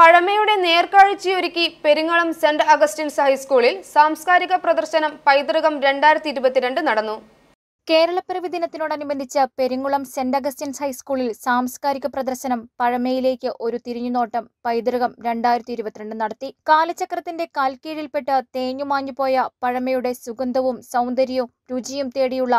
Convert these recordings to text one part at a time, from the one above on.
പഴമയുടെ നേർക്കാഴ്ചയൊരുക്കി Peringalam saint Augustine's ഹൈസ്കൂളിൽ സാംസ്കാരിക പ്രദർശനം പൈതൃകം രണ്ടായിരത്തി ഇരുപത്തിരണ്ട് നടന്നു കേരളപ്പിറവി ദിനത്തിനോടനുബന്ധിച്ച് പെരിങ്ങുളം സെന്റ് അഗസ്റ്റിൻസ് ഹൈസ്കൂളിൽ സാംസ്കാരിക പ്രദർശനം പഴമയിലേക്ക് ഒരു തിരിഞ്ഞുനോട്ടം പൈതൃകം രണ്ടായിരത്തി ഇരുപത്തിരണ്ട് നടത്തി കാലചക്രത്തിന്റെ കാൽക്കീഴിൽപ്പെട്ട് തേഞ്ഞുമാഞ്ഞുപോയ പഴമയുടെ സുഗന്ധവും സൗന്ദര്യവും രുചിയും തേടിയുള്ള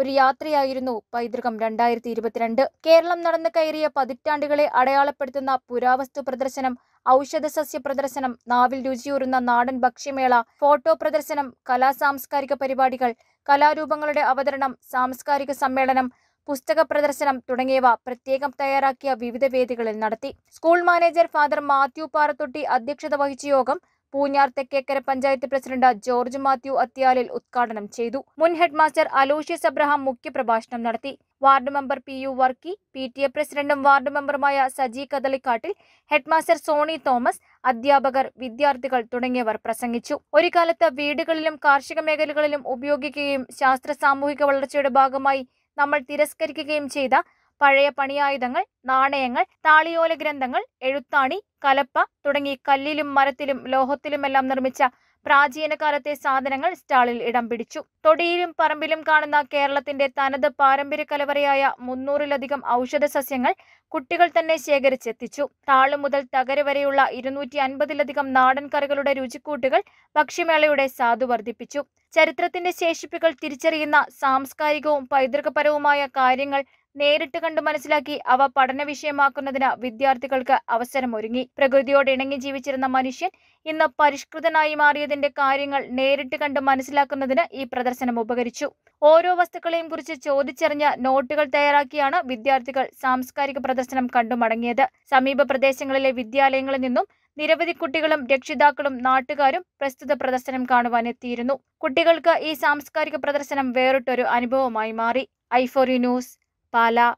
ഒരു യാത്രയായിരുന്നു പൈതൃകം രണ്ടായിരത്തി ഇരുപത്തിരണ്ട് കേരളം നടന്നു കയറിയ പതിറ്റാണ്ടുകളെ അടയാളപ്പെടുത്തുന്ന പുരാവസ്തു പ്രദർശനം ഔഷധ സസ്യ പ്രദർശനം നാവിൽ രുചിയൂറുന്ന നാടൻ ഭക്ഷ്യമേള ഫോട്ടോ പ്രദർശനം കലാസാംസ്കാരിക പരിപാടികൾ കലാരൂപങ്ങളുടെ അവതരണം സാംസ്കാരിക സമ്മേളനം പുസ്തക പ്രദർശനം തുടങ്ങിയവ പ്രത്യേകം തയ്യാറാക്കിയ വിവിധ വേദികളിൽ നടത്തി school manager Father Mathew Parathotty അധ്യക്ഷത വഹിച്ച യോഗം പൂഞ്ഞാർ തെക്കേക്കര പഞ്ചായത്ത് പ്രസിഡന്റ് ജോർജ് മാത്യു അത്യാലിൽ ഉദ്ഘാടനം ചെയ്തു മുൻ ഹെഡ്മാസ്റ്റർ അലോഷ്യസ് അബ്രഹാം മുഖ്യപ്രഭാഷണം നടത്തി ward member P U Varkey P T A പ്രസിഡന്റും വാർഡ് മെമ്പറുമായ സജി കദളിക്കാട്ടിൽ ഹെഡ്മാസ്റ്റർ സോണി തോമസ് അധ്യാപകർ വിദ്യാർത്ഥികൾ തുടങ്ങിയവർ പ്രസംഗിച്ചു ഒരു കാലത്ത് വീടുകളിലും കാർഷിക മേഖലകളിലും ഉപയോഗിക്കുകയും ശാസ്ത്ര സാമൂഹിക വളർച്ചയുടെ ഭാഗമായി നമ്മൾ തിരസ്കരിക്കുകയും ചെയ്ത പഴയ പണിയായുധങ്ങൾ നാണയങ്ങൾ താളിയോല ഗ്രന്ഥങ്ങൾ എഴുത്താണി കലപ്പ തുടങ്ങി കല്ലിലും മരത്തിലും ലോഹത്തിലുമെല്ലാം നിർമ്മിച്ച പ്രാചീന കാലത്തെ സാധനങ്ങൾ സ്റ്റാളിൽ ഇടം പിടിച്ചു തൊടിയിലും പറമ്പിലും കാണുന്ന കേരളത്തിന്റെ തനത് പാരമ്പര്യ കലവറയായ മുന്നൂറിലധികം ഔഷധ സസ്യങ്ങൾ കുട്ടികൾ തന്നെ ശേഖരിച്ചെത്തിച്ചു താളു മുതൽ തകര വരെയുള്ള ഇരുന്നൂറ്റി അൻപതിലധികം നാടൻ കറികളുടെ രുചിക്കൂട്ടുകൾ ഭക്ഷ്യമേളയുടെ സാധു വർദ്ധിപ്പിച്ചു ചരിത്രത്തിന്റെ ശേഷിപ്പുകൾ തിരിച്ചറിയുന്ന സാംസ്കാരികവും പൈതൃകപരവുമായ കാര്യങ്ങൾ നേരിട്ട് കണ്ടു മനസ്സിലാക്കി അവ പഠന വിഷയമാക്കുന്നതിന് വിദ്യാർത്ഥികൾക്ക് അവസരമൊരുങ്ങി പ്രകൃതിയോട് ഇണങ്ങി ജീവിച്ചിരുന്ന മനുഷ്യൻ ഇന്ന് പരിഷ്കൃതനായി മാറിയതിന്റെ കാര്യങ്ങൾ നേരിട്ട് കണ്ട് മനസ്സിലാക്കുന്നതിന് ഈ പ്രദർശനം ഉപകരിച്ചു ഓരോ വസ്തുക്കളെയും കുറിച്ച് ചോദിച്ചറിഞ്ഞ നോട്ടുകൾ തയ്യാറാക്കിയാണ് വിദ്യാർത്ഥികൾ സാംസ്കാരിക പ്രദർശനം കണ്ടു മടങ്ങിയത് സമീപ പ്രദേശങ്ങളിലെ വിദ്യാലയങ്ങളിൽ നിന്നും നിരവധി കുട്ടികളും രക്ഷിതാക്കളും നാട്ടുകാരും പ്രസ്തുത പ്രദർശനം കാണുവാനെത്തിയിരുന്നു കുട്ടികൾക്ക് ഈ സാംസ്കാരിക പ്രദർശനം വേറിട്ടൊരു അനുഭവമായി മാറി യു ന്യൂസ് പാല